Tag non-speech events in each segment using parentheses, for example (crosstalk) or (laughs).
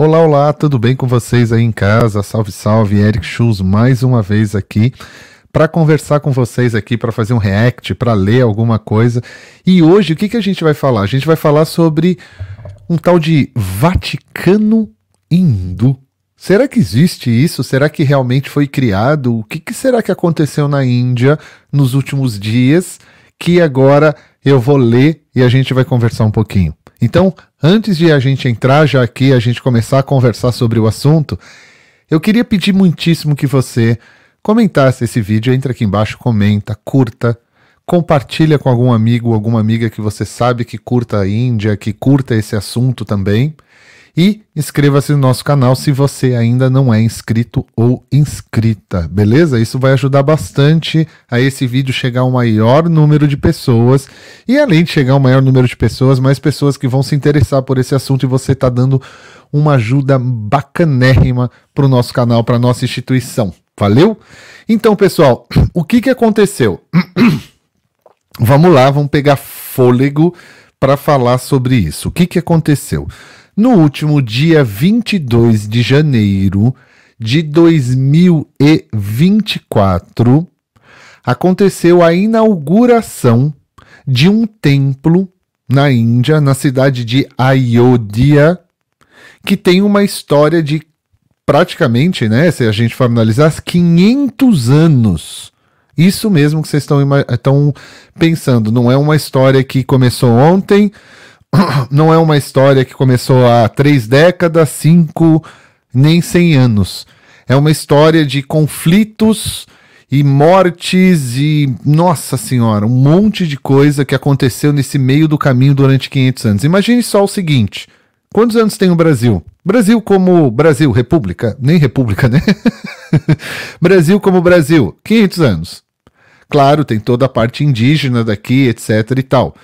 Olá, olá, tudo bem com vocês aí em casa? Salve, salve, Eric Schulz mais uma vez aqui para conversar com vocês aqui, para fazer um react, para ler alguma coisa. E hoje o que, que a gente vai falar? A gente vai falar sobre um tal de Vaticano Indo. Será que existe isso? Será que realmente foi criado? O que, que será que aconteceu na Índia nos últimos dias que agora eu vou ler e a gente vai conversar um pouquinho? Então, antes de a gente entrar já aqui, a gente começar a conversar sobre o assunto, eu queria pedir muitíssimo que você comentasse esse vídeo, entra aqui embaixo, comenta, curta, compartilha com algum amigo, ou alguma amiga que você sabe que curta a Índia, que curta esse assunto também. E inscreva-se no nosso canal se você ainda não é inscrito ou inscrita, beleza? Isso vai ajudar bastante a esse vídeo chegar ao maior número de pessoas. E além de chegar ao maior número de pessoas, mais pessoas que vão se interessar por esse assunto e você está dando uma ajuda bacanérrima para o nosso canal, para a nossa instituição. Valeu? Então, pessoal, (clears throat) o que, que aconteceu? (clears throat) vamos lá, vamos pegar fôlego para falar sobre isso. O que, que aconteceu? no último dia 22 de janeiro de 2024, aconteceu a inauguração de um templo na Índia, na cidade de Ayodhya, que tem uma história de praticamente, né, se a gente for analisar, 500 anos. Isso mesmo que vocês estão pensando, não é uma história que começou ontem, (coughs) não é uma história que começou há três décadas, cinco, nem cem anos. É uma história de conflitos e mortes e, nossa senhora, um monte de coisa que aconteceu nesse meio do caminho durante 500 anos. Imagine só o seguinte: quantos anos tem o Brasil? Brasil como Brasil, República, nem República, né? (laughs) Brasil como Brasil, 500 anos. Claro, tem toda a parte indígena daqui, etc e tal.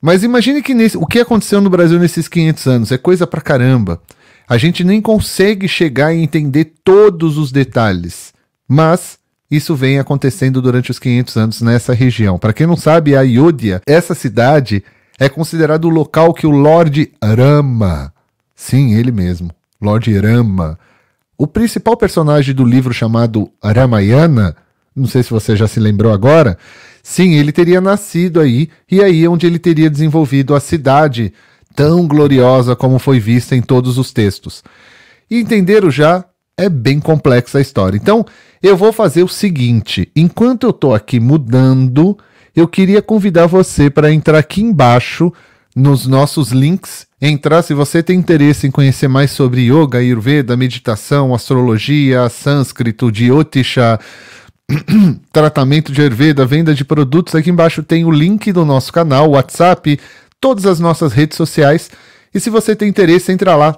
Mas imagine que nesse, o que aconteceu no Brasil nesses 500 anos é coisa pra caramba. A gente nem consegue chegar e entender todos os detalhes. Mas isso vem acontecendo durante os 500 anos nessa região. Para quem não sabe, a Ayodhya, essa cidade, é considerado o local que o Lord Rama, sim, ele mesmo, Lord Rama, o principal personagem do livro chamado Ramayana, não sei se você já se lembrou agora, sim, ele teria nascido aí, e aí é onde ele teria desenvolvido a cidade tão gloriosa como foi vista em todos os textos. E entenderam já? É bem complexa a história. Então, eu vou fazer o seguinte: enquanto eu estou aqui mudando, eu queria convidar você para entrar aqui embaixo nos nossos links. Entrar se você tem interesse em conhecer mais sobre yoga, ayurveda, meditação, astrologia, sânscrito, diotisha, (clears throat) tratamento de Ayurveda, venda de produtos, aqui embaixo tem o link do nosso canal, WhatsApp, todas as nossas redes sociais. E se você tem interesse, entra lá.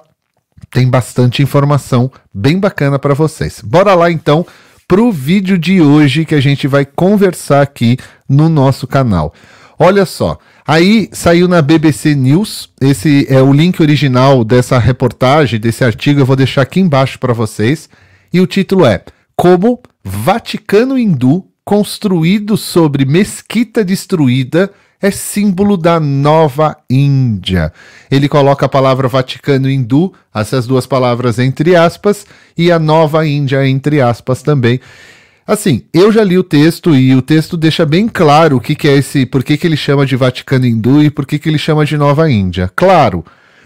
Tem bastante informação bem bacana para vocês. Bora lá então pro vídeo de hoje que a gente vai conversar aqui no nosso canal. Olha só, aí saiu na BBC News, esse é o link original dessa reportagem, desse artigo, eu vou deixar aqui embaixo para vocês, e o título é Como Vaticano hindu construído sobre mesquita destruída é símbolo da nova Índia. Ele coloca a palavra Vaticano hindu, essas duas palavras entre aspas, e a nova Índia entre aspas também. Assim, eu já li o texto e o texto deixa bem claro o que, que é esse, por que, que ele chama de Vaticano hindu e por que, que ele chama de Nova Índia. Claro,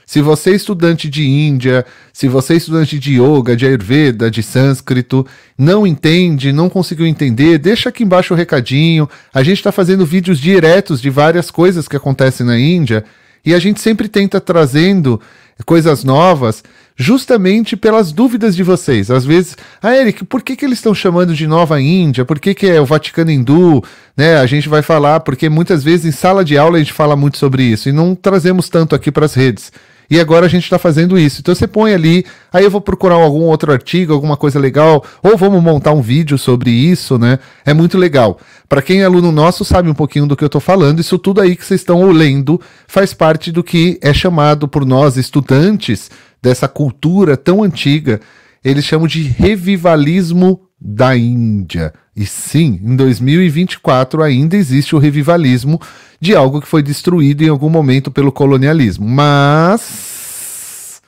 se você é estudante de Índia, se você é estudante de yoga, de ayurveda, de sânscrito, não entende, não conseguiu entender, deixa aqui embaixo o recadinho. A gente está fazendo vídeos diretos de várias coisas que acontecem na Índia e a gente sempre tenta trazendo coisas novas justamente pelas dúvidas de vocês. Às vezes, ah, Eric, por que, que eles estão chamando de Nova Índia? Por que, que é o Vaticano Hindu? Né? A gente vai falar, porque muitas vezes em sala de aula a gente fala muito sobre isso e não trazemos tanto aqui para as redes. E agora a gente está fazendo isso. Então você põe ali, aí eu vou procurar algum outro artigo, alguma coisa legal, ou vamos montar um vídeo sobre isso, né? É muito legal. Para quem é aluno nosso sabe um pouquinho do que eu estou falando, isso tudo aí que vocês estão lendo faz parte do que é chamado por nós estudantes dessa cultura tão antiga. Eles chamam de revivalismo da Índia. E sim, em 2024 ainda existe o revivalismo de algo que foi destruído em algum momento pelo colonialismo. Mas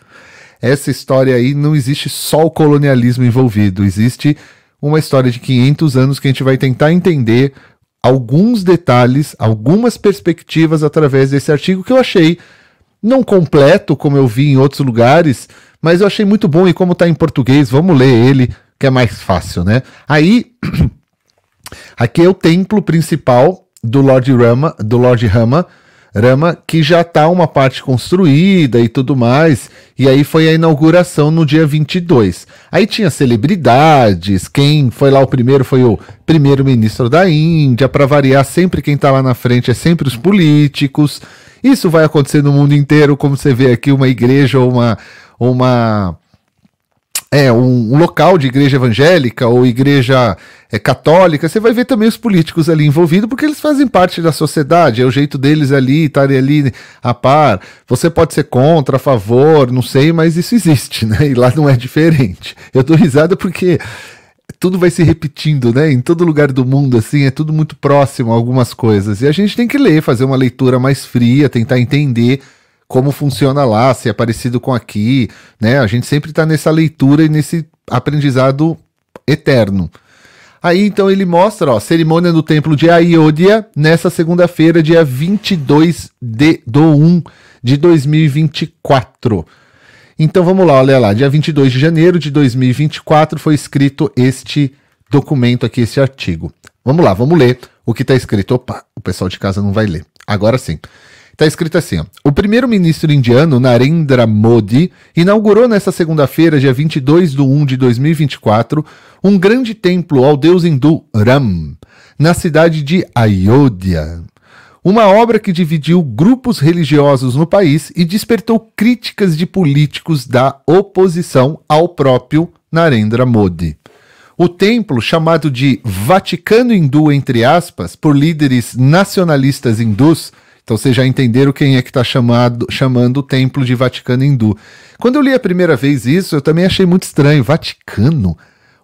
essa história aí não existe só o colonialismo envolvido, existe uma história de 500 anos que a gente vai tentar entender alguns detalhes, algumas perspectivas através desse artigo que eu achei não completo como eu vi em outros lugares, mas eu achei muito bom e como está em português, vamos ler ele, que é mais fácil, né? Aí (clears throat) Aqui é o templo principal do Lord Rama, do Lord Rama, Rama, que já está uma parte construída e tudo mais. E aí foi a inauguração no dia 22. Aí tinha celebridades, quem foi lá o primeiro foi o primeiro-ministro da Índia, para variar, sempre quem está lá na frente é sempre os políticos. Isso vai acontecer no mundo inteiro, como você vê aqui uma igreja ou uma uma é, um local de igreja evangélica ou igreja é, católica, você vai ver também os políticos ali envolvidos, porque eles fazem parte da sociedade, é o jeito deles ali estarem ali a par. Você pode ser contra, a favor, não sei, mas isso existe, né? E lá não é diferente. Eu dou risada porque tudo vai se repetindo, né? Em todo lugar do mundo, assim, é tudo muito próximo a algumas coisas. E a gente tem que ler, fazer uma leitura mais fria, tentar entender como funciona lá, se é parecido com aqui, né? A gente sempre está nessa leitura e nesse aprendizado eterno. Aí então ele mostra, ó, cerimônia no templo de Aiodia nessa segunda-feira, dia 22 de, do 1 de 2024. Então vamos lá, olha lá, dia 22 de janeiro de 2024 foi escrito este documento aqui, esse artigo. Vamos lá, vamos ler o que está escrito. Opa, o pessoal de casa não vai ler. Agora sim. Está escrito assim: ó. O primeiro-ministro indiano, Narendra Modi, inaugurou nesta segunda-feira, dia 22 de 1 de 2024, um grande templo ao deus hindu Ram, na cidade de Ayodhya. Uma obra que dividiu grupos religiosos no país e despertou críticas de políticos da oposição ao próprio Narendra Modi. O templo, chamado de Vaticano Hindu, entre aspas, por líderes nacionalistas hindus, então vocês já entenderam quem é que está chamando o templo de Vaticano hindu. Quando eu li a primeira vez isso, eu também achei muito estranho. Vaticano?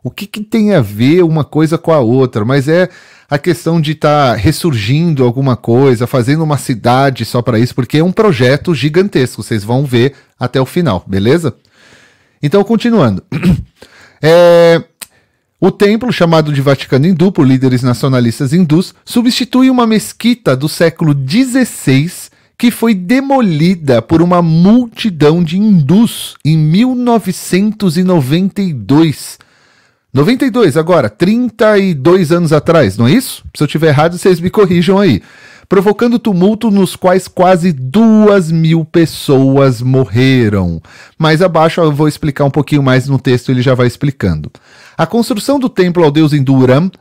O que, que tem a ver uma coisa com a outra? Mas é a questão de estar tá ressurgindo alguma coisa, fazendo uma cidade só para isso, porque é um projeto gigantesco. Vocês vão ver até o final, beleza? Então, continuando. (clears throat) é. O templo, chamado de Vaticano Hindu por líderes nacionalistas hindus, substitui uma mesquita do século XVI que foi demolida por uma multidão de hindus em 1992. 92 agora, 32 anos atrás, não é isso? Se eu tiver errado, vocês me corrijam aí. Provocando tumulto nos quais quase duas mil pessoas morreram. Mais abaixo eu vou explicar um pouquinho mais no texto, ele já vai explicando. A construção do templo ao deus hindu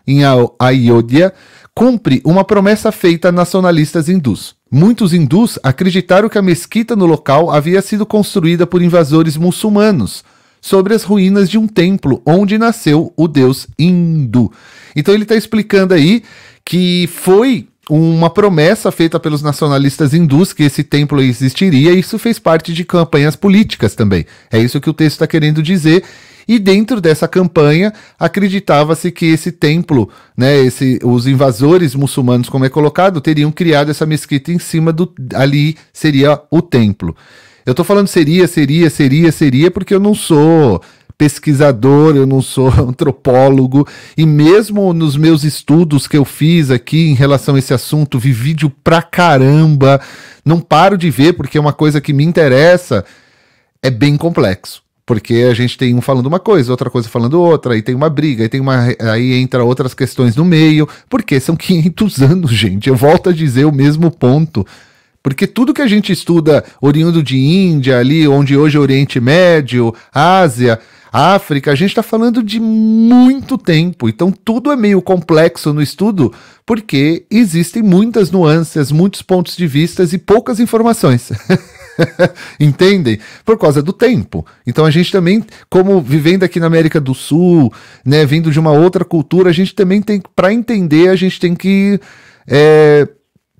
em Ayodhya, cumpre uma promessa feita a nacionalistas hindus. Muitos hindus acreditaram que a mesquita no local havia sido construída por invasores muçulmanos sobre as ruínas de um templo onde nasceu o deus hindu. Então ele está explicando aí que foi uma promessa feita pelos nacionalistas hindus que esse templo existiria, e isso fez parte de campanhas políticas também. É isso que o texto está querendo dizer. E dentro dessa campanha, acreditava-se que esse templo, né, esse, os invasores muçulmanos, como é colocado, teriam criado essa mesquita em cima do. Ali seria o templo. Eu estou falando seria, seria, seria, seria, porque eu não sou pesquisador, eu não sou (laughs) antropólogo, e mesmo nos meus estudos que eu fiz aqui em relação a esse assunto, vi vídeo pra caramba, não paro de ver porque é uma coisa que me interessa, é bem complexo porque a gente tem um falando uma coisa, outra coisa falando outra, e tem uma briga, e tem uma aí entra outras questões no meio, porque são 500 (laughs) anos, gente. Eu volto a dizer o mesmo ponto. Porque tudo que a gente estuda oriundo de Índia, ali onde hoje é Oriente Médio, Ásia, África, a gente está falando de muito tempo. Então tudo é meio complexo no estudo, porque existem muitas nuances, muitos pontos de vista e poucas informações. (laughs) (laughs) Entendem? Por causa do tempo. Então a gente também, como vivendo aqui na América do Sul, né, vindo de uma outra cultura, a gente também tem, para entender, a gente tem que é,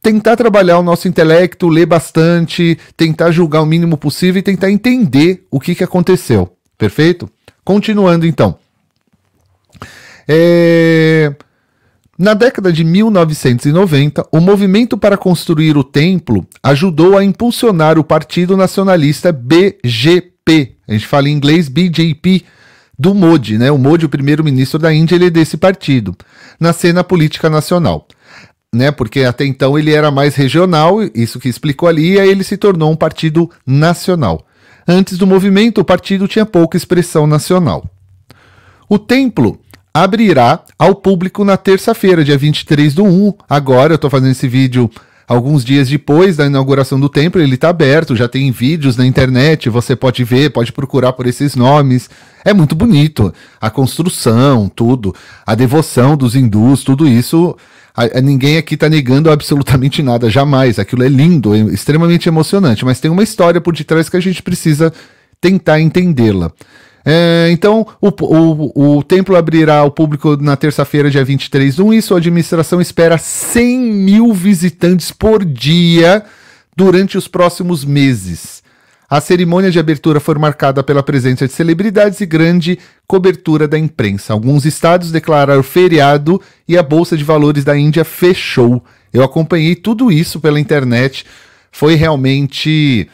tentar trabalhar o nosso intelecto, ler bastante, tentar julgar o mínimo possível e tentar entender o que, que aconteceu. Perfeito? Continuando então. É... Na década de 1990, o movimento para construir o templo ajudou a impulsionar o Partido Nacionalista BGP. A gente fala em inglês BJP do Modi, né? O Modi, o primeiro-ministro da Índia, ele é desse partido, na cena política nacional. Né, porque até então ele era mais regional, isso que explicou ali, e aí ele se tornou um partido nacional. Antes do movimento, o partido tinha pouca expressão nacional. O templo abrirá ao público na terça-feira, dia 23 do 1. Agora eu estou fazendo esse vídeo alguns dias depois da inauguração do templo, ele está aberto, já tem vídeos na internet, você pode ver, pode procurar por esses nomes. É muito bonito. A construção, tudo, a devoção dos hindus, tudo isso. A, a, ninguém aqui está negando absolutamente nada, jamais. Aquilo é lindo, é extremamente emocionante, mas tem uma história por detrás que a gente precisa tentar entendê-la. É, então, o, o, o, templo abrirá ao público na terça-feira, dia 23 de 1, e sua administração espera 100 mil visitantes por dia durante os próximos meses. A cerimônia de abertura foi marcada pela presença de celebridades e grande cobertura da imprensa. Alguns estados declararam feriado e a Bolsa de Valores da Índia fechou. Eu acompanhei tudo isso pela internet. Foi realmente,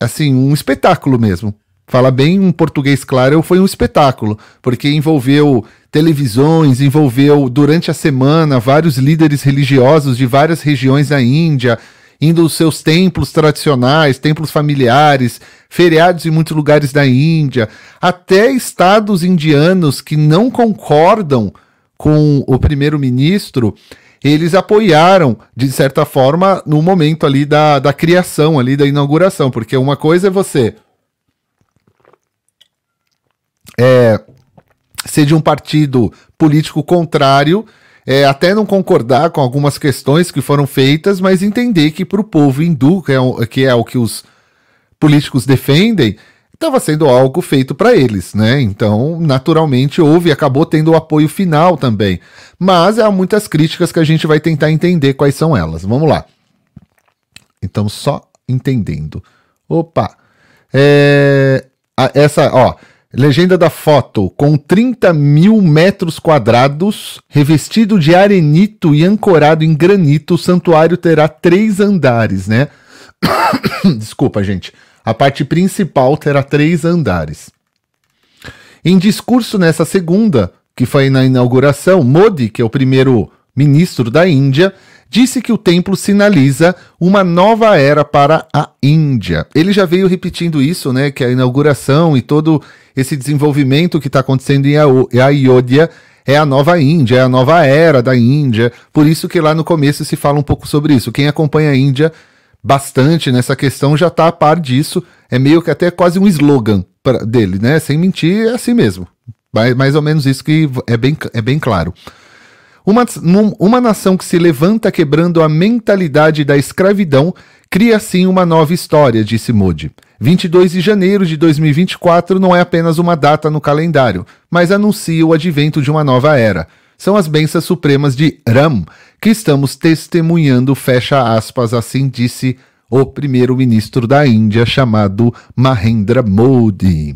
assim, um espetáculo mesmo. Fala bem um português claro, foi um espetáculo, porque envolveu televisões, envolveu durante a semana vários líderes religiosos de várias regiões da Índia, indo aos seus templos tradicionais, templos familiares, feriados em muitos lugares da Índia, até estados indianos que não concordam com o primeiro-ministro, eles apoiaram, de certa forma, no momento ali da, da criação, ali da inauguração, porque uma coisa é você é, ser de um partido político contrário, é, até não concordar com algumas questões que foram feitas, mas entender que para o povo hindu, que é, o, que é o que os políticos defendem, estava sendo algo feito para eles, né? Então, naturalmente, houve, e acabou tendo o apoio final também. Mas há muitas críticas que a gente vai tentar entender quais são elas. Vamos lá. Então, só entendendo. Opa! É, essa, ó. Legenda da foto, com 30 mil metros quadrados, revestido de arenito e ancorado em granito, o santuário terá três andares, né? (coughs) Desculpa, gente. A parte principal terá três andares. Em discurso nessa segunda, que foi na inauguração, Modi, que é o primeiro ministro da Índia, disse que o templo sinaliza uma nova era para a Índia. Ele já veio repetindo isso, né? Que a inauguração e todo esse desenvolvimento que está acontecendo em Ayodhya é a nova Índia, é a nova era da Índia. Por isso que lá no começo se fala um pouco sobre isso. Quem acompanha a Índia bastante nessa questão já está a par disso. É meio que até quase um slogan dele, né? Sem mentir, é assim mesmo. Mais, mais ou menos isso que é bem, é bem claro. Uma, uma nação que se levanta quebrando a mentalidade da escravidão cria assim uma nova história, disse Moody. 22 de janeiro de 2024 não é apenas uma data no calendário, mas anuncia o advento de uma nova era. São as bênçãos supremas de Ram que estamos testemunhando, fecha aspas, assim disse o primeiro-ministro da Índia chamado Mahendra Modi.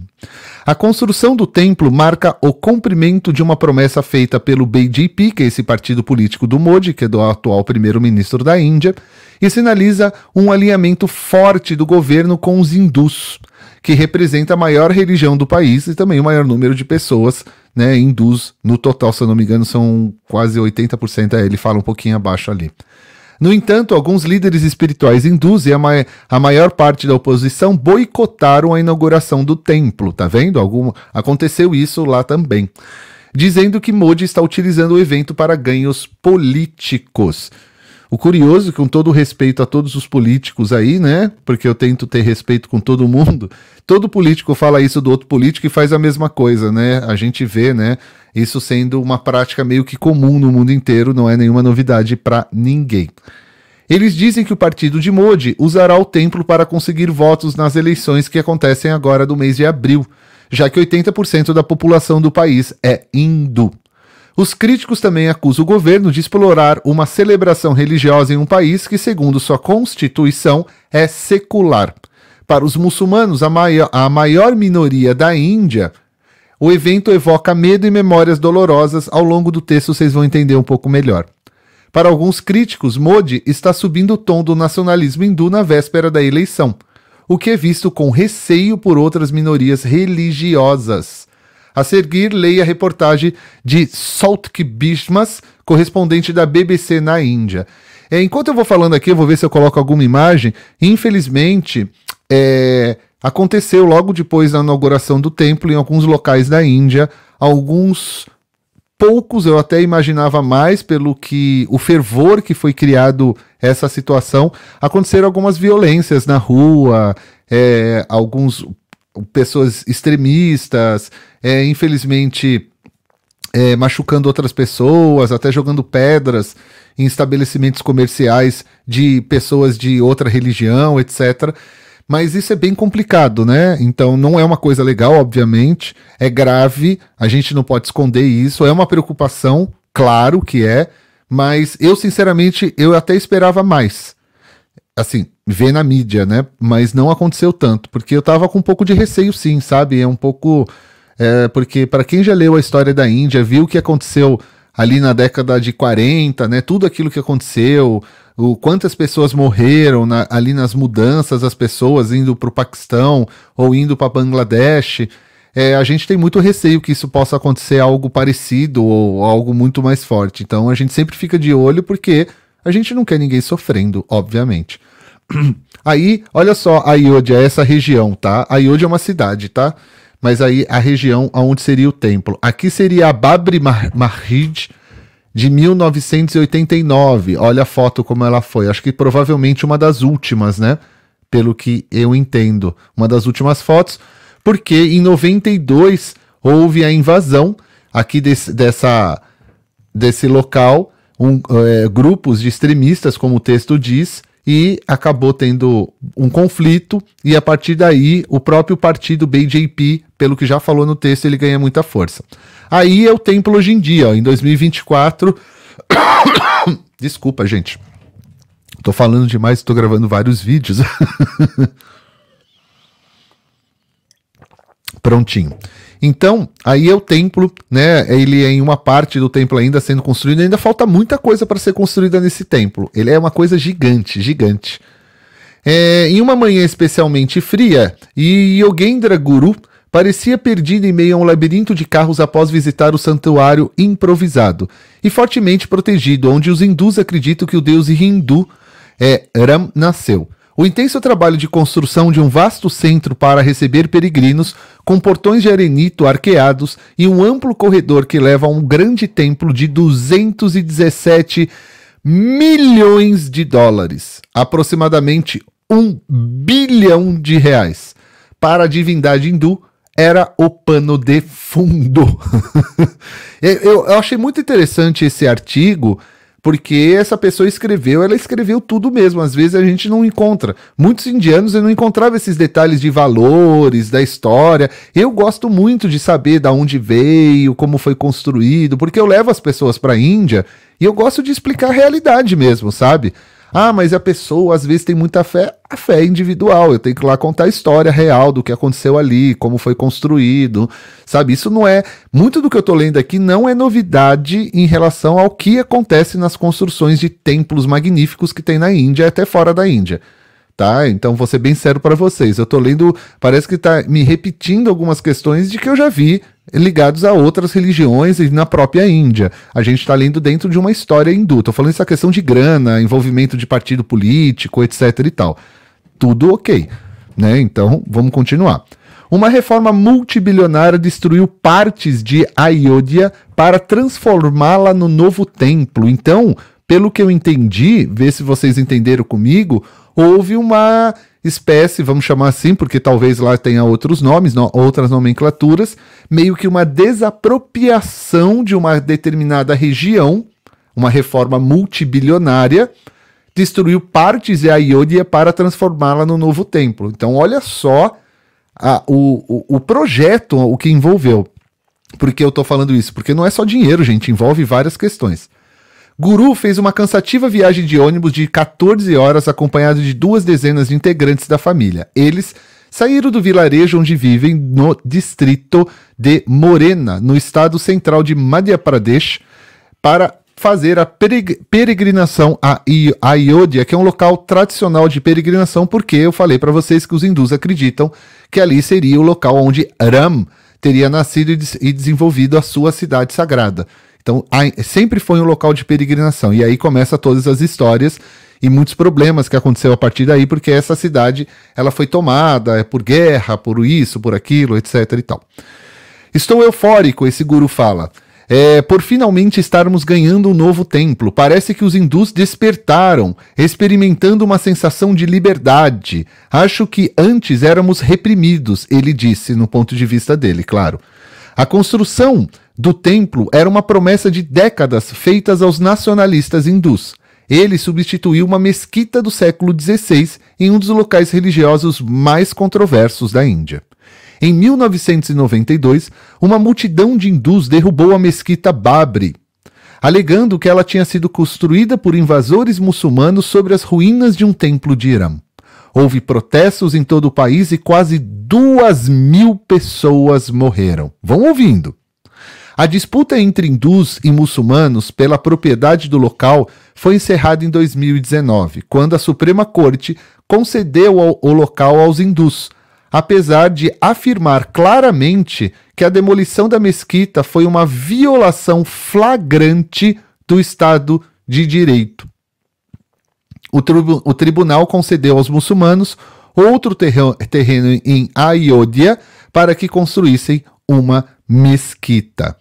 A construção do templo marca o cumprimento de uma promessa feita pelo BJP, que é esse partido político do Modi, que é do atual primeiro-ministro da Índia, e sinaliza um alinhamento forte do governo com os hindus, que representa a maior religião do país e também o maior número de pessoas né, hindus no total, se eu não me engano, são quase 80%. É, ele fala um pouquinho abaixo ali. No entanto, alguns líderes espirituais hindus e a, ma a maior parte da oposição boicotaram a inauguração do templo, tá vendo? Algum... Aconteceu isso lá também. Dizendo que Modi está utilizando o evento para ganhos políticos. O curioso, é com todo o respeito a todos os políticos aí, né? Porque eu tento ter respeito com todo mundo. (laughs) Todo político fala isso do outro político e faz a mesma coisa, né? A gente vê, né? Isso sendo uma prática meio que comum no mundo inteiro, não é nenhuma novidade para ninguém. Eles dizem que o partido de Modi usará o templo para conseguir votos nas eleições que acontecem agora do mês de abril, já que 80% da população do país é hindu. Os críticos também acusam o governo de explorar uma celebração religiosa em um país que, segundo sua constituição, é secular. Para os muçulmanos, a maior, a maior minoria da Índia, o evento evoca medo e memórias dolorosas. Ao longo do texto, vocês vão entender um pouco melhor. Para alguns críticos, Modi está subindo o tom do nacionalismo hindu na véspera da eleição, o que é visto com receio por outras minorias religiosas. A seguir, leia a reportagem de Saltk Bishmas, correspondente da BBC na Índia. É, enquanto eu vou falando aqui, eu vou ver se eu coloco alguma imagem. Infelizmente, é, aconteceu logo depois da inauguração do templo em alguns locais da Índia, alguns poucos, eu até imaginava mais pelo que o fervor que foi criado essa situação. Aconteceram algumas violências na rua, é, alguns pessoas extremistas, é, infelizmente é, machucando outras pessoas, até jogando pedras em estabelecimentos comerciais de pessoas de outra religião, etc. Mas isso é bem complicado, né? Então não é uma coisa legal, obviamente, é grave, a gente não pode esconder isso, é uma preocupação, claro que é, mas eu sinceramente eu até esperava mais assim, vê na mídia, né? Mas não aconteceu tanto, porque eu tava com um pouco de receio, sim, sabe? É um pouco. É, porque para quem já leu a história da Índia, viu o que aconteceu ali na década de 40, né? Tudo aquilo que aconteceu, o quantas pessoas morreram na, ali nas mudanças, as pessoas indo para o Paquistão ou indo para Bangladesh. É, a gente tem muito receio que isso possa acontecer algo parecido ou algo muito mais forte. Então a gente sempre fica de olho porque a gente não quer ninguém sofrendo, obviamente. (clears throat) Aí, olha só, a Iode é essa região, tá? A Iode é uma cidade, tá? Mas aí a região onde seria o templo. Aqui seria a Babri Mahid de 1989. Olha a foto como ela foi. Acho que provavelmente uma das últimas, né? Pelo que eu entendo. Uma das últimas fotos, porque em 92 houve a invasão aqui desse, dessa, desse local um, é, grupos de extremistas, como o texto diz, e acabou tendo um conflito, e a partir daí o próprio partido BJP, pelo que já falou no texto, ele ganha muita força. Aí é o templo hoje em dia, ó, em 2024. (coughs) Desculpa, gente. Tô falando demais, tô gravando vários vídeos. (laughs) Prontinho. Então, aí é o templo, né? É, ele é em uma parte do templo ainda sendo construído, ainda falta muita coisa para ser construída nesse templo. Ele é uma coisa gigante, gigante. É, em uma manhã especialmente fria, Yogendra Guru parecia perdido em meio a um labirinto de carros após visitar o santuário improvisado e fortemente protegido, onde os hindus acreditam que o deus hindu é Ram nasceu. O intenso trabalho de construção de um vasto centro para receber peregrinos, com portões de arenito arqueados e um amplo corredor que leva a um grande templo de 217 milhões de dólares, aproximadamente um bilhão de reais. Para a divindade hindu, era o pano de fundo. (laughs) eu, eu, achei muito interessante esse artigo porque essa pessoa escreveu, ela escreveu tudo mesmo. Às vezes a gente não encontra. Muitos indianos eu não encontrava esses detalhes de valores, da história. Eu gosto muito de saber da onde veio, como foi construído, porque eu levo as pessoas para a Índia e eu gosto de explicar a realidade mesmo, sabe? Ah, mas a pessoa às vezes tem muita fé. A fé é individual. Eu tenho que ir lá contar a história real do que aconteceu ali, como foi construído, sabe? Isso não é. Muito do que eu estou lendo aqui não é novidade em relação ao que acontece nas construções de templos magníficos que tem na Índia, e até fora da Índia tá? Então vou ser bem sério para vocês. Eu tô lendo, parece que tá me repetindo algumas questões de que eu já vi ligados a outras religiões e na própria Índia. A gente está lendo dentro de uma história hindu. Tô falando essa questão de grana, envolvimento de partido político, etc e tal. Tudo ok, né? Então vamos continuar. Uma reforma multibilionária destruiu partes de Ayodhya para transformá-la no novo templo. Então, pelo que eu entendi, vê se vocês entenderam comigo, houve uma espécie, vamos chamar assim, porque talvez lá tenha outros nomes, no, outras nomenclaturas, meio que uma desapropriação de uma determinada região, uma reforma multibilionária, destruiu partes de Aiolia para transformá-la no novo templo. Então, olha só a, o, o, o projeto, o que envolveu. Por que eu estou falando isso? Porque não é só dinheiro, gente, envolve várias questões. Guru fez uma cansativa viagem de ônibus de 14 horas, acompanhado de duas dezenas de integrantes da família. Eles saíram do vilarejo onde vivem, no distrito de Morena, no estado central de Madhya Pradesh, para fazer a peregrinação a Ayodhya, que é um local tradicional de peregrinação, porque eu falei para vocês que os hindus acreditam que ali seria o local onde Ram teria nascido e desenvolvido a sua cidade sagrada. Então, sempre foi um local de peregrinação. E aí começa todas as histórias e muitos problemas que aconteceu a partir daí, porque essa cidade ela foi tomada por guerra, por isso, por aquilo, etc e tal. Estou eufórico, esse guru fala. É, por finalmente estarmos ganhando um novo templo. Parece que os hindus despertaram, experimentando uma sensação de liberdade. Acho que antes éramos reprimidos, ele disse, no ponto de vista dele, claro. A construção do templo era uma promessa de décadas feitas aos nacionalistas hindus. Ele substituiu uma mesquita do século XVI em um dos locais religiosos mais controversos da Índia. Em 1992, uma multidão de hindus derrubou a mesquita Babri, alegando que ela tinha sido construída por invasores muçulmanos sobre as ruínas de um templo de Irã. Houve protestos em todo o país e quase duas mil pessoas morreram. Vão ouvindo. A disputa entre hindus e muçulmanos pela propriedade do local foi encerrada em 2019, quando a Suprema Corte concedeu o local aos hindus, apesar de afirmar claramente que a demolição da mesquita foi uma violação flagrante do Estado de Direito. O, tribu o tribunal concedeu aos muçulmanos outro terreno, terreno em Ayodhya para que construíssem uma mesquita.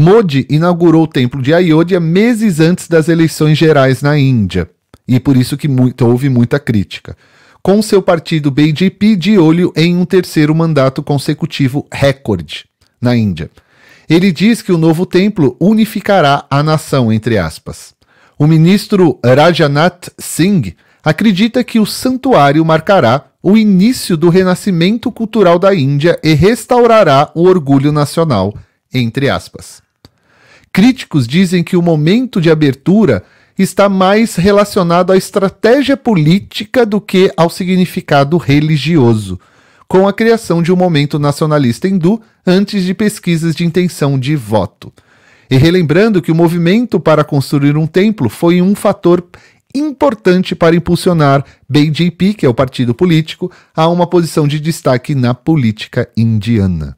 Modi inaugurou o templo de Ayodhya meses antes das eleições gerais na Índia, e por isso que muito, então houve muita crítica. Com seu partido BJP de olho em um terceiro mandato consecutivo recorde na Índia. Ele diz que o novo templo unificará a nação, entre aspas. O ministro Rajanath Singh acredita que o santuário marcará o início do renascimento cultural da Índia e restaurará o orgulho nacional, entre aspas. Críticos dizem que o momento de abertura está mais relacionado à estratégia política do que ao significado religioso, com a criação de um momento nacionalista hindu antes de pesquisas de intenção de voto. E relembrando que o movimento para construir um templo foi um fator importante para impulsionar BJP, que é o partido político, a uma posição de destaque na política indiana.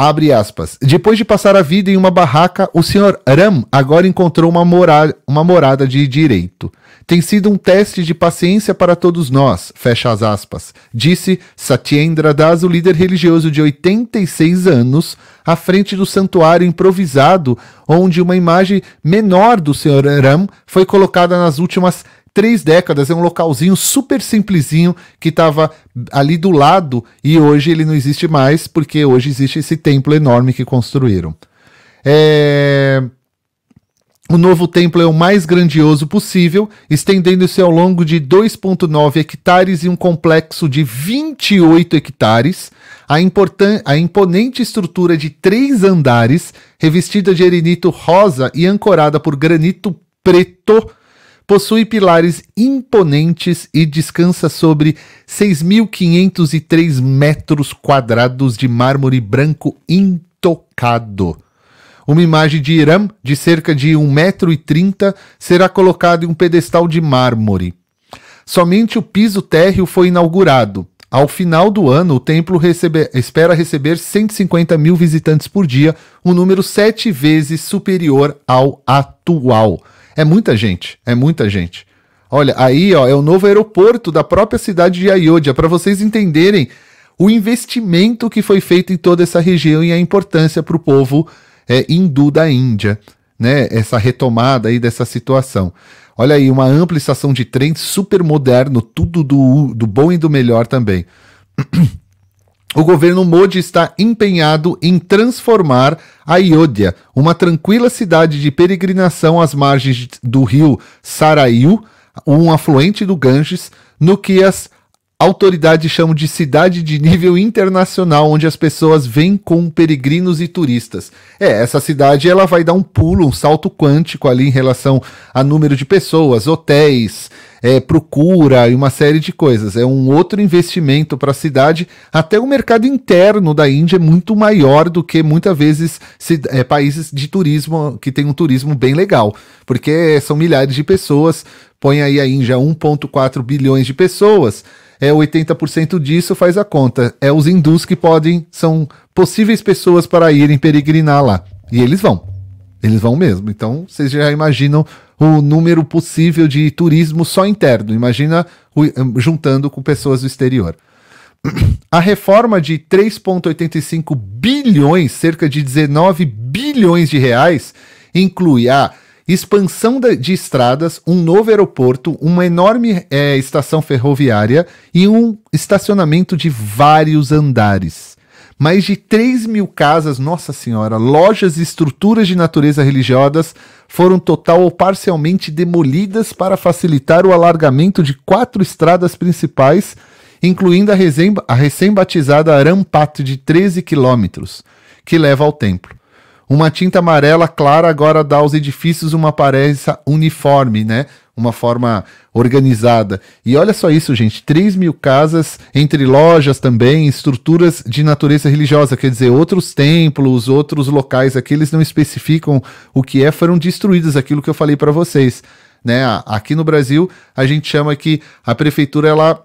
Abre aspas. Depois de passar a vida em uma barraca, o senhor Ram agora encontrou uma, mora uma morada de direito. Tem sido um teste de paciência para todos nós, fecha as aspas, disse Satyendra Das, o líder religioso de 86 anos, à frente do santuário improvisado, onde uma imagem menor do senhor Ram foi colocada nas últimas três décadas, é um localzinho super simplesinho que estava ali do lado e hoje ele não existe mais porque hoje existe esse templo enorme que construíram. É... O novo templo é o mais grandioso possível, estendendo-se ao longo de 2,9 hectares e um complexo de 28 hectares. A, importan a imponente estrutura de três andares, revestida de erinito rosa e ancorada por granito preto, possui pilares imponentes e descansa sobre 6.503 metros quadrados de mármore branco intocado. Uma imagem de Irã, de cerca de 1,30m, será colocada em um pedestal de mármore. Somente o piso térreo foi inaugurado. Ao final do ano, o templo recebe, espera receber 150 mil visitantes por dia, um número sete vezes superior ao atual. É muita gente, é muita gente. Olha, aí ó, é o novo aeroporto da própria cidade de Ayodhya, para vocês entenderem o investimento que foi feito em toda essa região e a importância para o povo é, hindu da Índia, né? Essa retomada aí dessa situação. Olha aí, uma ampla estação de trem super moderno, tudo do, do bom e do melhor também. (clears throat) o governo Modi está empenhado em transformar Ayodhya, uma tranquila cidade de peregrinação às margens do rio Sarayu, um afluente do Ganges, no que as Autoridades chamam de cidade de nível internacional, onde as pessoas vêm com peregrinos e turistas. É, essa cidade ela vai dar um pulo, um salto quântico ali em relação a número de pessoas, hotéis, é, procura e uma série de coisas. É um outro investimento para a cidade. Até o mercado interno da Índia é muito maior do que muitas vezes se, é, países de turismo que tem um turismo bem legal, porque são milhares de pessoas. Põe aí a Índia 1,4 bilhões de pessoas é 80% disso, faz a conta. É os hindus que podem, são possíveis pessoas para irem peregrinar lá. E eles vão. Eles vão mesmo. Então, vocês já imaginam o número possível de turismo só interno. Imagina hum, juntando com pessoas do exterior. (clears throat) A reforma de 3,85 bilhões, cerca de 19 bilhões de reais, inclui a expansão de estradas, um novo aeroporto, uma enorme é, estação ferroviária e um estacionamento de vários andares. Mais de 3 mil casas, nossa senhora, lojas e estruturas de natureza religiosas foram total ou parcialmente demolidas para facilitar o alargamento de quatro estradas principais, incluindo a recém-batizada Arampat de 13 quilômetros, que leva ao templo. Uma tinta amarela clara agora dá aos edifícios uma aparência uniforme, né? Uma forma organizada. E olha só isso, gente: 3 mil casas, entre lojas também, estruturas de natureza religiosa, quer dizer, outros templos, outros locais aqui, eles não especificam o que é, foram destruídos, aquilo que eu falei para vocês. Né? Aqui no Brasil, a gente chama que a prefeitura ela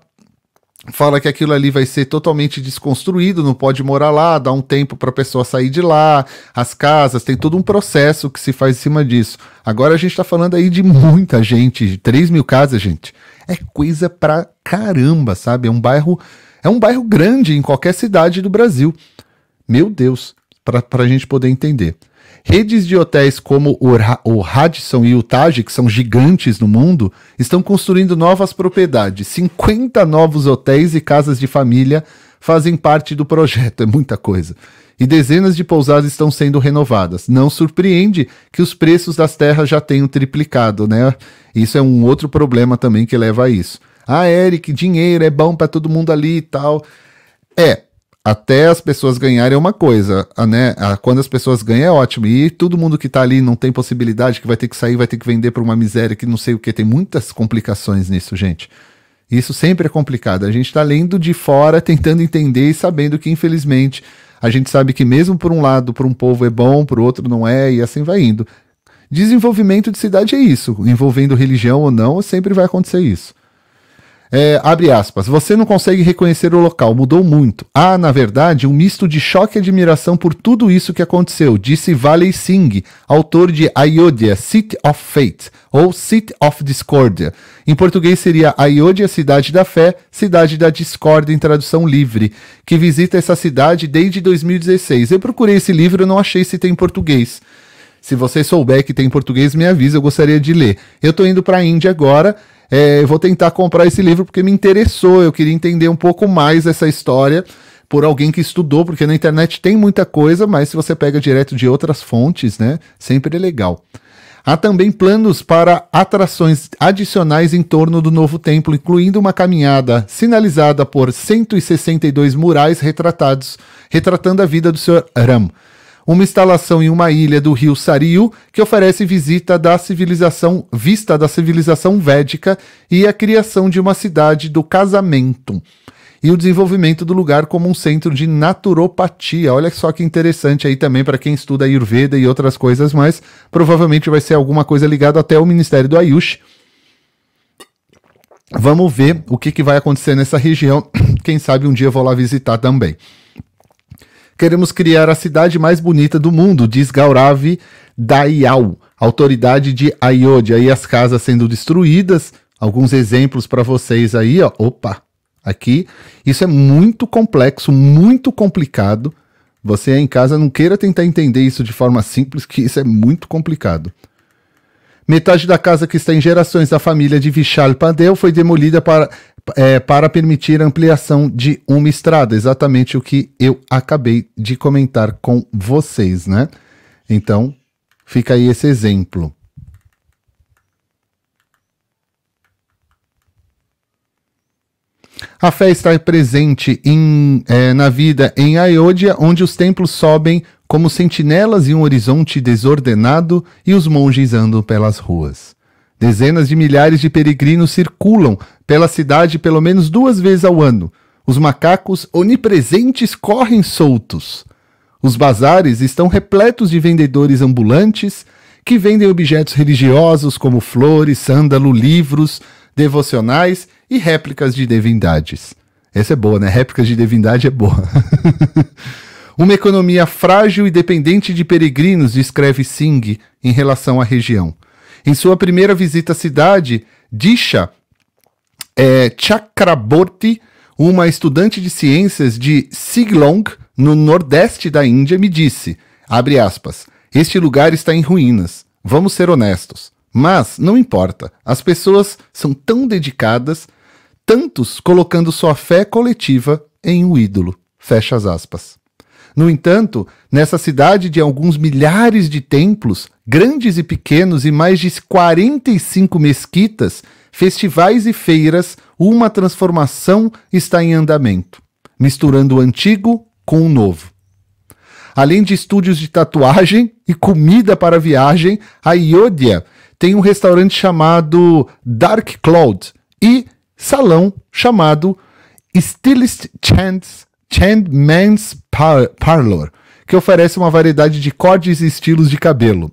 fala que aquilo ali vai ser totalmente desconstruído, não pode morar lá, dá um tempo para a pessoa sair de lá, as casas, tem todo um processo que se faz em cima disso. Agora a gente está falando aí de muita gente, 3 mil casas, gente. É coisa pra caramba, sabe? É um bairro, é um bairro grande em qualquer cidade do Brasil. Meu Deus, para a gente poder entender. Redes de hotéis como o Radisson e o Taj, que são gigantes no mundo, estão construindo novas propriedades. 50 novos hotéis e casas de família fazem parte do projeto, (laughs) é muita coisa. E dezenas de pousadas estão sendo renovadas. Não surpreende que os preços das terras já tenham triplicado, né? Isso é um outro problema também que leva a isso. Ah, Eric, dinheiro é bom para todo mundo ali e tal. É, até as pessoas ganharem é uma coisa, né? Quando as pessoas ganham é ótimo. E todo mundo que tá ali não tem possibilidade, que vai ter que sair, vai ter que vender por uma miséria, que não sei o que. Tem muitas complicações nisso, gente. Isso sempre é complicado. A gente tá lendo de fora, tentando entender e sabendo que, infelizmente, a gente sabe que mesmo por um lado, por um povo é bom, por outro não é, e assim vai indo. Desenvolvimento de cidade é isso. Envolvendo religião ou não, sempre vai acontecer isso. É, abre aspas. Você não consegue reconhecer o local, mudou muito. Há, ah, na verdade, um misto de choque e admiração por tudo isso que aconteceu, disse Valley Singh, autor de Ayodhya, City of Fate, ou City of Discordia. Em português seria Ayodhya, Cidade da Fé, Cidade da Discórdia, em tradução livre, que visita essa cidade desde 2016. Eu procurei esse livro e não achei se tem em português. Se você souber que tem em português, me avisa, eu gostaria de ler. Eu estou indo para a Índia agora é, eu vou tentar comprar esse livro porque me interessou, eu queria entender um pouco mais essa história por alguém que estudou, porque na internet tem muita coisa, mas se você pega direto de outras fontes, né, sempre é legal. Há também planos para atrações adicionais em torno do novo templo, incluindo uma caminhada sinalizada por 162 murais retratados, retratando a vida do Sr. Ram, uma instalação em uma ilha do rio Sariu que oferece visita da civilização, vista da civilização védica e a criação de uma cidade do casamento e o desenvolvimento do lugar como um centro de naturopatia. Olha só que interessante aí também para quem estuda Ayurveda e outras coisas, mas provavelmente vai ser alguma coisa ligada até o Ministério do Ayush. Vamos ver o que, que vai acontecer nessa região. (clears throat) Quem sabe um dia eu vou lá visitar também. Queremos criar a cidade mais bonita do mundo, diz Gaurav Dayal, autoridade de Ayodhya. E as casas sendo destruídas. Alguns exemplos para vocês aí, ó. Opa! Aqui. Isso é muito complexo, muito complicado. Você em casa não queira tentar entender isso de forma simples, que isso é muito complicado. Metade da casa que está em gerações da família de Vishal Pandeu foi demolida para é, para permitir a ampliação de uma estrada, exatamente o que eu acabei de comentar com vocês, né? Então, fica aí esse exemplo. A fé está presente em, é, na vida em Ayodhya, onde os templos sobem como sentinelas em um horizonte desordenado e os monges andam pelas ruas. Dezenas de milhares de peregrinos circulam pela cidade pelo menos duas vezes ao ano. Os macacos onipresentes correm soltos. Os bazares estão repletos de vendedores ambulantes que vendem objetos religiosos como flores, sândalo, livros, devocionais e réplicas de divindades. Essa é boa, né? Réplicas de divindade é boa. (laughs) Uma economia frágil e dependente de peregrinos, descreve Singh em relação à região. Em sua primeira visita à cidade, Disha é, Chakraborty, uma estudante de ciências de Siglong, no nordeste da Índia, me disse, abre aspas, este lugar está em ruínas, vamos ser honestos. Mas não importa, as pessoas são tão dedicadas, tantos colocando sua fé coletiva em um ídolo. Fecha as aspas. No entanto, nessa cidade de alguns milhares de templos, grandes e pequenos, e mais de 45 mesquitas, festivais e feiras, uma transformação está em andamento, misturando o antigo com o novo. Além de estúdios de tatuagem (laughs) e comida para viagem, a Iodia tem um restaurante chamado Dark Cloud e salão chamado Stylist Chance Chandman's Par Parlor, que oferece uma variedade de cortes e estilos de cabelo.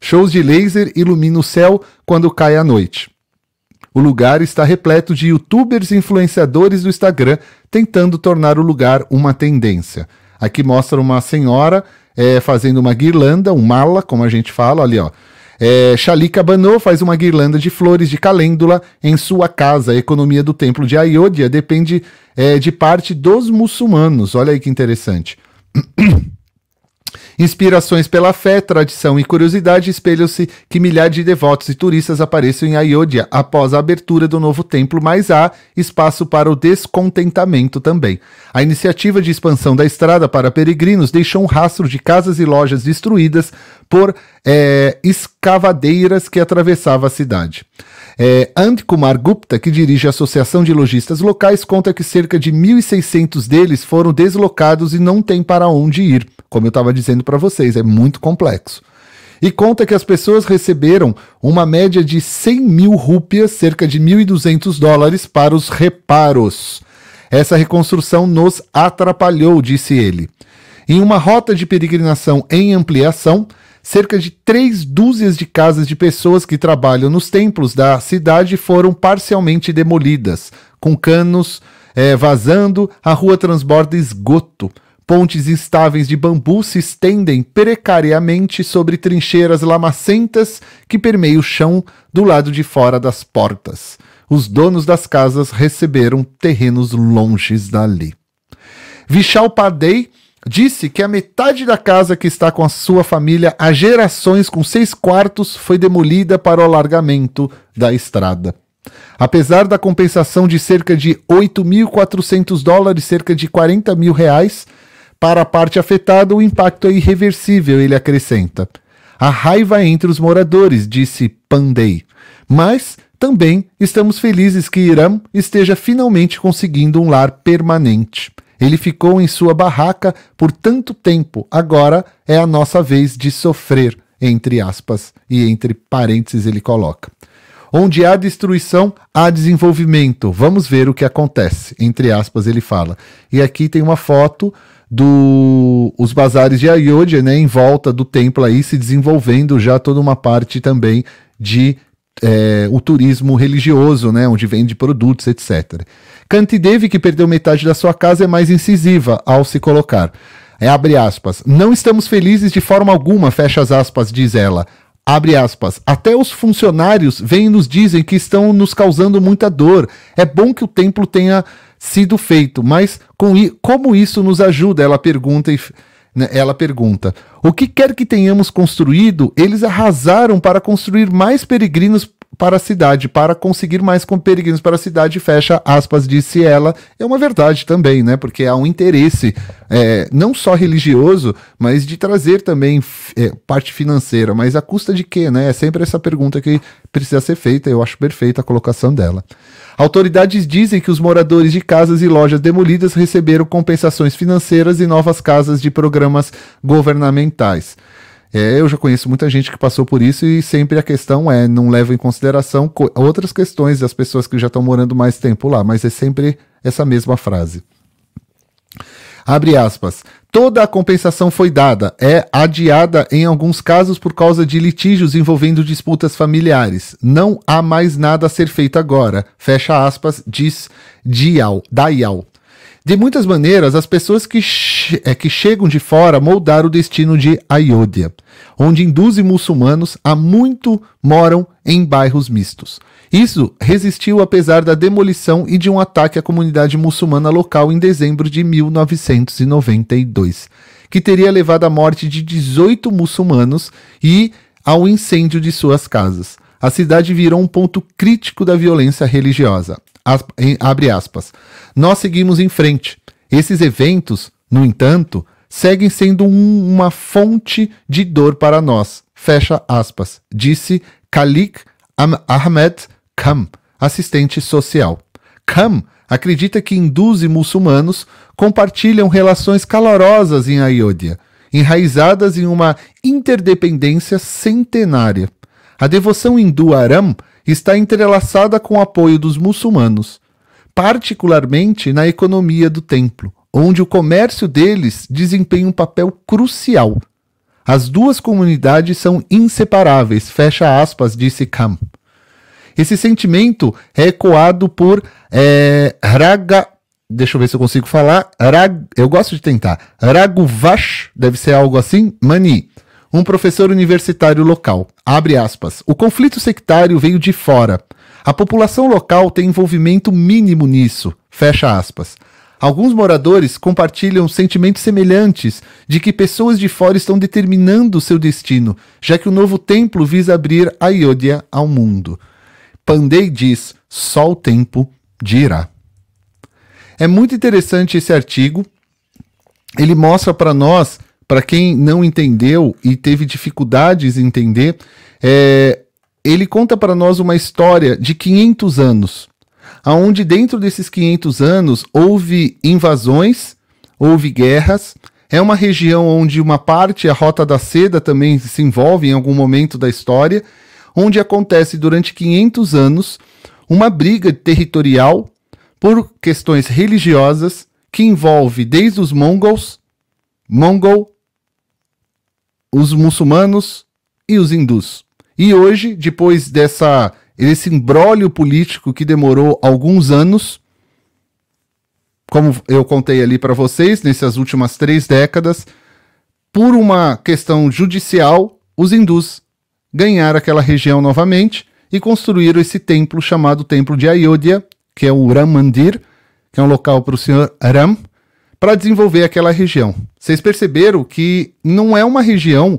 Shows de laser iluminam o céu quando cai a noite. O lugar está repleto de youtubers e influenciadores do Instagram tentando tornar o lugar uma tendência. Aqui mostra uma senhora é, fazendo uma guirlanda, um mala, como a gente fala ali, ó é, Shali faz uma guirlanda de flores de calêndula em sua casa. A economia do templo de Ayodhya depende é, de parte dos muçulmanos. Olha aí que interessante. (clears throat) Inspirações pela fé, tradição e curiosidade espelham-se que milhares de devotos e turistas apareçam em Ayodhya após a abertura do novo templo, mas há espaço para o descontentamento também. A iniciativa de expansão da estrada para peregrinos deixou um rastro de casas e lojas destruídas, por é, escavadeiras que atravessava a cidade. É, Kumar Gupta, que dirige a Associação de Lojistas Locais, conta que cerca de 1.600 deles foram deslocados e não tem para onde ir. Como eu estava dizendo para vocês, é muito complexo. E conta que as pessoas receberam uma média de 100 mil rúpias, cerca de 1.200 dólares, para os reparos. Essa reconstrução nos atrapalhou, disse ele. Em uma rota de peregrinação em ampliação, cerca de três dúzias de casas de pessoas que trabalham nos templos da cidade foram parcialmente demolidas, com canos é, vazando, a rua transborda esgoto. Pontes instáveis de bambu se estendem precariamente sobre trincheiras lamacentas que permeiam o chão do lado de fora das portas. Os donos das casas receberam terrenos longes dali. Vishal Padei disse que a metade da casa que está com a sua família há gerações com seis quartos foi demolida para o alargamento da estrada. Apesar da compensação de cerca de 8.400 dólares, cerca de 40 mil reais, para a parte afetada o impacto é irreversível, ele acrescenta. A raiva entre os moradores, disse Pandey. Mas também estamos felizes que Irã esteja finalmente conseguindo um lar permanente. Ele ficou em sua barraca por tanto tempo, agora é a nossa vez de sofrer, entre aspas, e entre parênteses ele coloca. Onde há destruição, há desenvolvimento. Vamos ver o que acontece. Entre aspas, ele fala. E aqui tem uma foto dos bazares de Ayodhya, né, em volta do templo aí, se desenvolvendo já toda uma parte também de é, o turismo religioso, né, onde vende produtos, etc. Cantideve, que perdeu metade da sua casa, é mais incisiva ao se colocar. É, abre aspas. Não estamos felizes de forma alguma, fecha as aspas, diz ela. Abre aspas. Até os funcionários vêm e nos dizem que estão nos causando muita dor. É bom que o templo tenha sido feito, mas com como isso nos ajuda? Ela pergunta e né, ela pergunta: O que quer que tenhamos construído, eles arrasaram para construir mais peregrinos para a cidade, para conseguir mais com peregrinos para a cidade, fecha aspas, disse ela. É uma verdade também, né? Porque há um interesse, é, não só religioso, mas de trazer também é, parte financeira. Mas a custa de quê, né? É sempre essa pergunta que precisa ser feita. Eu acho perfeita a colocação dela. Autoridades dizem que os moradores de casas e lojas demolidas receberam compensações financeiras e novas casas de programas governamentais. É, eu já conheço muita gente que passou por isso e sempre a questão é, não leva em consideração co outras questões das pessoas que já estão morando mais tempo lá, mas é sempre essa mesma frase. Abre aspas. Toda a compensação foi dada, é adiada em alguns casos por causa de litígios envolvendo disputas familiares. Não há mais nada a ser feito agora. Fecha aspas, diz Dial, de muitas maneiras, as pessoas que, che é, que chegam de fora moldaram o destino de Ayodhya, onde hindus e muçulmanos há muito moram em bairros mistos. Isso resistiu apesar da demolição e de um ataque à comunidade muçulmana local em dezembro de 1992, que teria levado à morte de 18 muçulmanos e ao incêndio de suas casas. A cidade virou um ponto crítico da violência religiosa abre aspas. Nós seguimos em frente. Esses eventos, no entanto, seguem sendo um, uma fonte de dor para nós. Fecha aspas. Disse Khalik Ahmed Kham, assistente social. Kham acredita que hindus e muçulmanos compartilham relações calorosas em Ayodhya, enraizadas em uma interdependência centenária. A devoção hindu Aram está entrelaçada com o apoio dos muçulmanos, particularmente na economia do templo, onde o comércio deles desempenha um papel crucial. As duas comunidades são inseparáveis, fecha aspas, disse Kam. Esse sentimento é ecoado por é, Raga. Deixa eu ver se eu consigo falar. Rag, eu gosto de tentar. Raguvash, deve ser algo assim. Mani um professor universitário local. Abre aspas. O conflito sectário veio de fora. A população local tem envolvimento mínimo nisso. Fecha aspas. Alguns moradores compartilham sentimentos semelhantes de que pessoas de fora estão determinando seu destino, já que o novo templo visa abrir a Iodia ao mundo. Pandey diz: só o tempo dirá. É muito interessante esse artigo. Ele mostra para nós para quem não entendeu e teve dificuldades em entender, é, ele conta para nós uma história de 500 anos, aonde dentro desses 500 anos houve invasões, houve guerras, é uma região onde uma parte, a Rota da Seda, também se envolve em algum momento da história, onde acontece durante 500 anos uma briga territorial por questões religiosas que envolve desde os mongols, mongol, os muçulmanos e os hindus. E hoje, depois dessa esse imbróglio político que demorou alguns anos, como eu contei ali para vocês, nessas últimas três décadas, por uma questão judicial, os hindus ganharam aquela região novamente e construíram esse templo chamado Templo de Ayodhya, que é o Ram Mandir, que é um local para o senhor Ram, para desenvolver aquela região. Vocês perceberam que não é uma região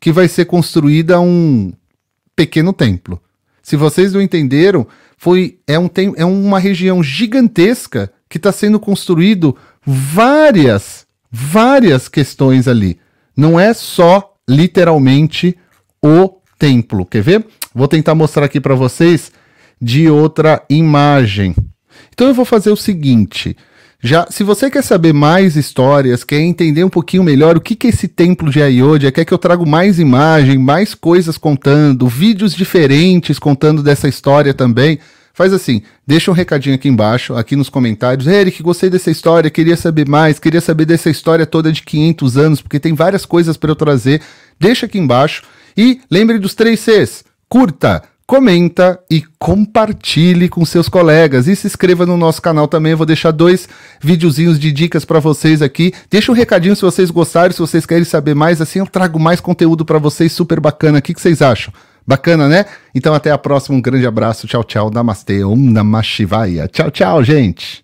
que vai ser construída um pequeno templo. Se vocês não entenderam, foi é, um, tem, é uma região gigantesca que está sendo construído várias, várias questões ali. Não é só literalmente o templo. Quer ver? Vou tentar mostrar aqui para vocês de outra imagem. Então eu vou fazer o seguinte. Já, se você quer saber mais histórias, quer entender um pouquinho melhor o que, que é esse templo de Ayodhya, é, quer que eu trago mais imagem, mais coisas contando, vídeos diferentes contando dessa história também, faz assim, deixa um recadinho aqui embaixo, aqui nos comentários. Eric, gostei dessa história, queria saber mais, queria saber dessa história toda de 500 anos, porque tem várias coisas para eu trazer. Deixa aqui embaixo e lembre dos três Cs: curta, comenta e compartilhe com seus colegas. E se inscreva no nosso canal também. Eu vou deixar dois videozinhos de dicas para vocês aqui. Deixa um recadinho se vocês gostarem, se vocês querem saber mais. Assim eu trago mais conteúdo para vocês super bacana. O que, que vocês acham? Bacana, né? Então até a próxima. Um grande abraço. Tchau, tchau. Namastê. Om Namah Shivaya. Tchau, tchau, gente.